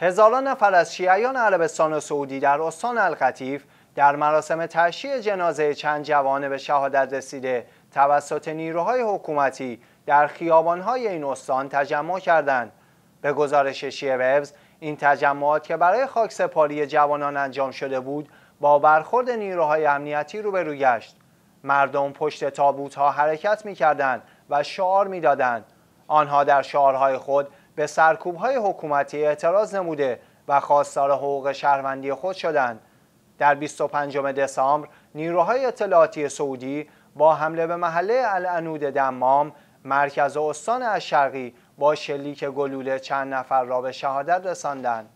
هزاران نفر از شیعیان عربستان و سعودی در استان القطیف در مراسم تشییع جنازه چند جوان به شهادت رسیده توسط نیروهای حکومتی در خیابانهای این استان تجمع کردند. به گزارش شیعه وبز این تجمعات که برای خاکسپاری جوانان انجام شده بود با برخورد نیروهای امنیتی روبرو گشت مردم پشت تابوتها حرکت می و شعار می‌دادند. آنها در شعارهای خود به سرکوب های حکومتی اعتراض نموده و خواستار حقوق شهروندی خود شدند. در 25 دسامبر نیروهای اطلاعاتی سعودی با حمله به محله الانود دمام مرکز استان الشرقی با شلیک گلوله چند نفر را به شهادت رساندند.